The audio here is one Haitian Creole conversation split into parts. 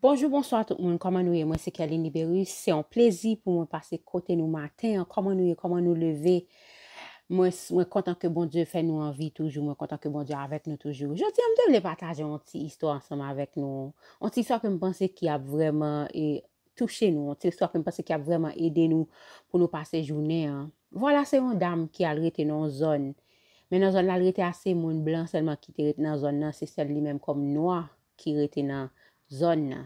Bonjou, bonsoat moun, koman nouye, mwen seke alin iberi, se yon plezi pou mwen pase kote nou maten, koman nouye, koman nou leve, mwen kontan ke bonjou fè nou anvi toujou, mwen kontan ke bonjou avèk nou toujou. Jonti, amdèm le pataje yon ti histò ansèm avèk nou, yon ti histò ke mwen pense ki ap vreman touche nou, yon ti histò ke mwen pense ki ap vreman ede nou pou nou pase jounè. Vwala se yon dam ki al rete nan zon, men nan zon al rete asè moun blan selman ki te rete nan zon nan, se sel li menm kom noa ki rete nan zon. zon nan.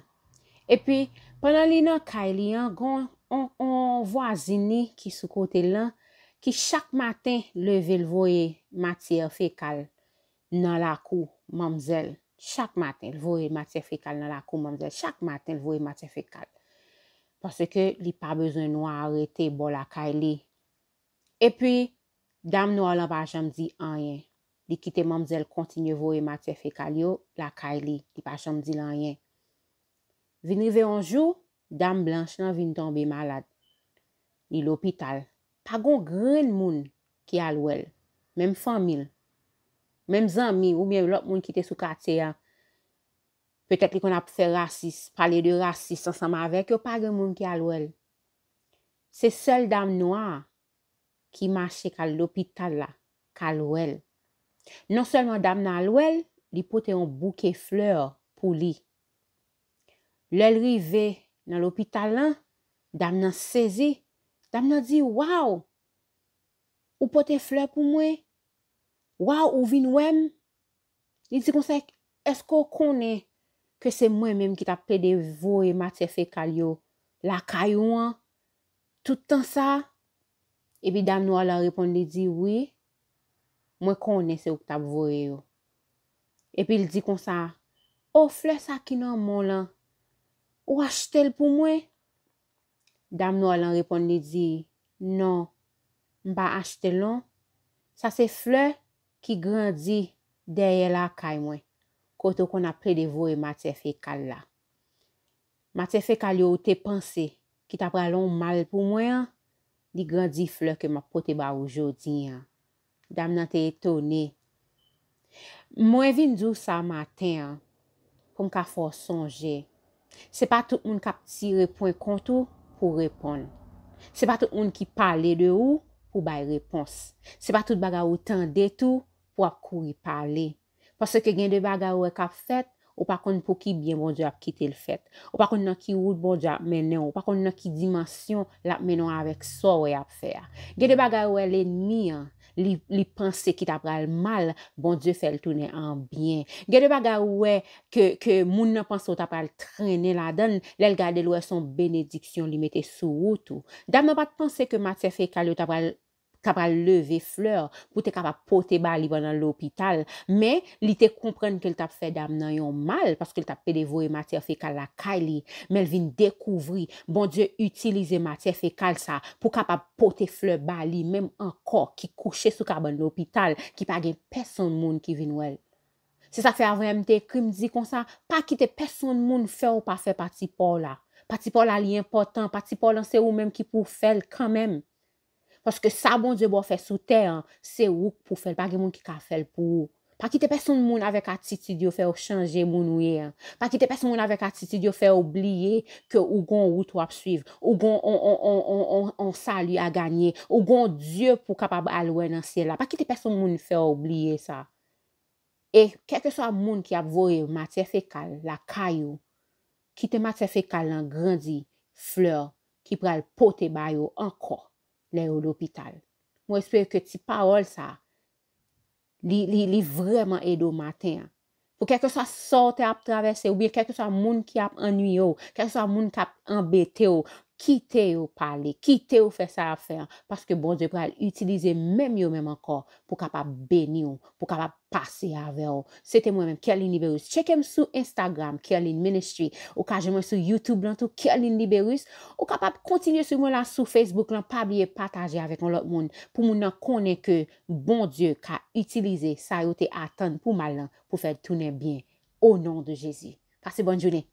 E pi, panan li nan kaili an, an wazini ki sou kote lan, ki chak maten leve lvoye matye fekal nan la kou mamzel. Chak maten lvoye matye fekal nan la kou mamzel. Chak maten lvoye matye fekal. Pase ke li pa bezon nou a arete bo la kaili. E pi, dam nou a lan pa jom di anyen. Li kite mamzel kontine vwoye matye fekal yo la kaili. Li pa jom di anyen. Vin rive anjou, dam blanche nan vin tombe malade. Ni l'opital. Pa gon gren moun ki alwel. Mem famil. Mem zanmi ou miye lop moun kite sou kate ya. Petèp li kon ap fè rasis, pale de rasis ansam avek yo pa gen moun ki alwel. Se sol dam noa ki mache kal l'opital la, kalwel. Non selman dam nan alwel, li pote yon bouke fleur pou li. Lèl rive nan l'opital lan, dam nan sezi, dam nan di, waw, ou pote fle pou mwen? Waw, ou vin wèm? Li di kon se, esko konè ke se mwen menm ki tap pede vwoy e mat se fe kalyo la kayou an? Toutan sa, epi dam nou ala ripon li di, wè, mwen konè se ou tap vwoy e yo. Epi li di kon sa, ou oh, fle sa ki nan moun lan? Ou achete l pou mwen? Dam nou alan repon ni di, Non, mba achete l an. Non. Sa se fle ki grandi derye la kay mwen, koto kon apre devoye mater fekal la. Mater fekal yo ou te panse, ki ta pralon mal pou mwen, di grandi fle ke mwa pote ba oujodi. Dam nan te etone. Mwen vin dous sa maten, pou mka fwa sonje, Se pa tout moun kap ti repwen kontou pou repon. Se pa tout moun ki pale de ou pou bay repons. Se pa tout baga ou tan detou pou ap kouri pale. Pas se ke gen de baga ou ek ap fet, ou pa kon pou ki byen bonj ap kite l fet. Ou pa kon nan ki oud bonj ap menen, ou pa kon nan ki dimansyon la menon avek so we ap fer. Gen de baga ou elen mi an. li panse ki tabral mal, bon Diyo fel toune an byen. Gede ba ga ouwe ke moun nan panso tabral trene la dan, lel gade lou e son benediksyon li mette sou wotou. Dam nan bat panse ke matse fekal yo tabral kap a leve fleur pou te kap a pote ba li bonan l'opital. Men, li te komprenn ke l tap fè dam nan yon mal paske l tap pedevou e matè fè kal la kay li. Men, vin dekouvri, bon diyo, utilize matè fè kal sa pou kap a pote fleur ba li, menm anko ki kouche sou kap an l'opital, ki pa gen peson moun ki vin wel. Se sa fè avèm te, krim di kon sa, pa kite peson moun fè ou pa fè pati po la. Pati po la li important, pati po lan se ou menm ki pou fè l kan menm. Paske sa bon diyo bo fè sou tè an, se wou pou fèl, pa gen moun ki ka fèl pou wou. Pa ki te peson moun avek atiti diyo fè ou chanje moun wè an. Pa ki te peson moun avek atiti diyo fè oubliye ke ou gon wout wap suiv, ou gon on sali a ganyè, ou gon diyo pou kapab alwè nan sè la. Pa ki te peson moun fè oubliye sa. E, keke so a moun ki ap vore mater fè kal la kayou, ki te mater fè kal lan grandi fleur ki pral pote bayou ankor. lè ou l'opital. Mwen espè ke ti parol sa, li vreman edo matin. Ou kekoswa sote ap travesse, ou biye kekoswa moun ki ap anuyo, kekoswa moun ki ap embeteo, ki te ou pale, ki te ou fè sa a fè an, paske bon dieu pou al utilize mèm yo mèm ankor pou kapap beni ou, pou kapap pase avè ou. Sète mwen mèm, Kirlin Niberus. Cheke m sou Instagram, Kirlin Ministry, ou ka jè mwen sou Youtube lantou, Kirlin Niberus, ou kapap kontinye sou mwen lan sou Facebook lan, pa biye pataje avèk an lot moun pou moun nan kone ke bon dieu ka utilize sa yo te atan pou malan pou fèl toune biyen. O non de Jezi. Pase bon jounen.